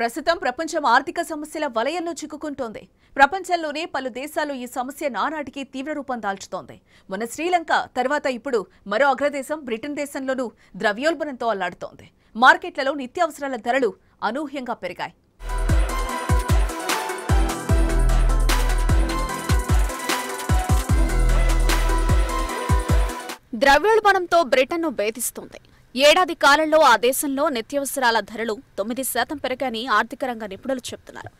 ప్రస్తుతం ప్రపంచం ఆర్థిక సమస్యల వలయంలో చిక్కుకుంటోంది ప్రపంచంలోనే పలు దేశాలు ఈ సమస్య నానాటికి తీవ్ర రూపం దాల్చుతోంది మన శ్రీలంక తర్వాత ఇప్పుడు మరో అగ్రదేశం బ్రిటన్ దేశంలోనూ ద్రవ్యోల్బణంతో అల్లాడుతోంది మార్కెట్లలో నిత్యావసరాల ధరలు అనూహ్యంగా పెరిగాయి ద్రవ్యోల్బణంతో బ్రిటన్ను భేదిస్తోంది ఏడాది కాలంలో ఆ దేశంలో నిత్యావసరాల ధరలు తొమ్మిది శాతం పెరగాని ఆర్థిక రంగ నిపుణులు చెబుతున్నారు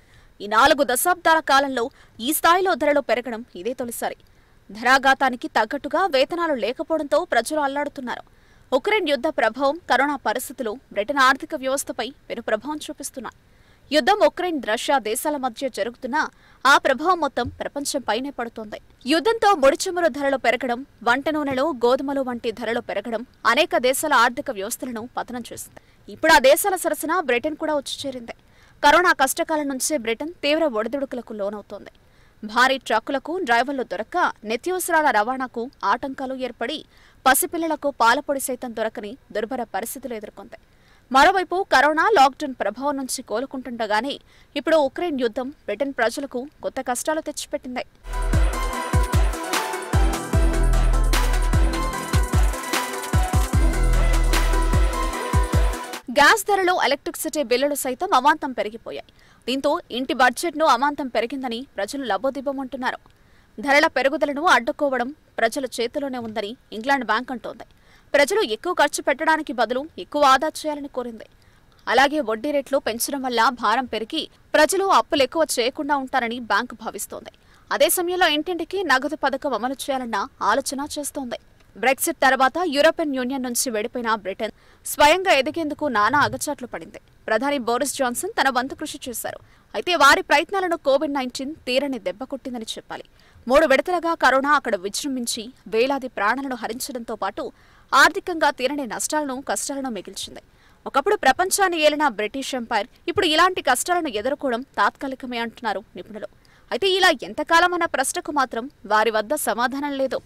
ఈ నాలుగు దశాబ్దాల కాలంలో ఈ స్థాయిలో ధరలు పెరగడం ఇదే తొలిసారి ధరాఘాతానికి తగ్గట్టుగా వేతనాలు లేకపోవడంతో ప్రజలు అల్లాడుతున్నారు ఉక్రెయిన్ యుద్ధ ప్రభావం కరోనా పరిస్థితులు బ్రిటన్ ఆర్థిక వ్యవస్థపై పెను ప్రభావం చూపిస్తున్నాయి యుద్ధం ఉక్రెయిన్ రష్యా దేశాల మధ్య జరుగుతున్న ఆ ప్రభావం మొత్తం ప్రపంచంపైనే పడుతోంది యుద్ధంతో ముడిచమురు ధరలు పెరగడం వంట నూనెలు గోధుమలు వంటి ధరలు పెరగడం అనేక దేశాల ఆర్థిక వ్యవస్థలను పతనం చేసింది ఇప్పుడు ఆ దేశాల సరసన బ్రిటన్ కూడా వచ్చి చేరింది కరోనా కష్టకాలం నుంచే బ్రిటన్ తీవ్ర ఒడిదుడుకులకు లోనవుతోంది భారీ ట్రక్కులకు డ్రైవర్లు దొరక్క నిత్యావసరాల రవాణాకు ఆటంకాలు ఏర్పడి పసిపిల్లలకు పాలపొడి సైతం దొరకని దుర్భర పరిస్థితులు ఎదుర్కొంది మరోవైపు కరోనా లాక్డౌన్ ప్రభావం నుంచి కోలుకుంటుండగానే ఇప్పుడు ఉక్రెయిన్ యుద్ధం బ్రిటన్ ప్రజలకు కొత్త కష్టాలు తెచ్చిపెట్టింది గ్యాస్ ధరలు ఎలక్ట్రిసిటీ బిల్లులు సైతం అమాంతం పెరిగిపోయాయి దీంతో ఇంటి బడ్జెట్ను అమాంతం పెరిగిందని ప్రజలు లబోదిబ్బమంటున్నారు ధరల పెరుగుదలను అడ్డుకోవడం ప్రజల చేతిలోనే ఉందని ఇంగ్లాండ్ బ్యాంక్ అంటోంది ప్రజలు ఎక్కువ ఖర్చు పెట్టడానికి బదులు ఎక్కువ ఆదా చేయాలని కోరింది అలాగే వడ్డీ రేట్లు పెంచడం వల్ల భారం పెరిగి ప్రజలు అప్పులు ఎక్కువ చేయకుండా ఉంటారని బ్యాంకు భావిస్తోంది అదే సమయంలో ఇంటింటికి నగదు పథకం అమలు చేయాలన్న ఆలోచన చేస్తోంది బ్రెక్సిట్ తర్వాత యూరోపియన్ యూనియన్ నుంచి వెడిపోయిన బ్రిటన్ స్వయంగా ఎదిగేందుకు నానా అగచాట్లు పడింది ప్రధాని బోరిస్ జాన్సన్ తన వంతు కృషి చేశారు అయితే వారి ప్రయత్నాలను కోవిడ్ నైన్టీన్ తీరని దెబ్బ కొట్టిందని చెప్పాలి మూడు విడతలుగా కరోనా అక్కడ విజృంభించి వేలాది ప్రాణాలను హరించడంతో పాటు ఆర్థికంగా తీరని నష్టాలను కష్టాలను మిగిల్చింది ఒకప్పుడు ప్రపంచాన్ని ఏలిన బ్రిటిష్ ఎంపైర్ ఇప్పుడు ఇలాంటి కష్టాలను ఎదుర్కోవడం తాత్కాలికమే అంటున్నారు నిపుణులు అయితే ఇలా ఎంతకాలం అన్న ప్రశ్నకు మాత్రం వారి వద్ద సమాధానం లేదు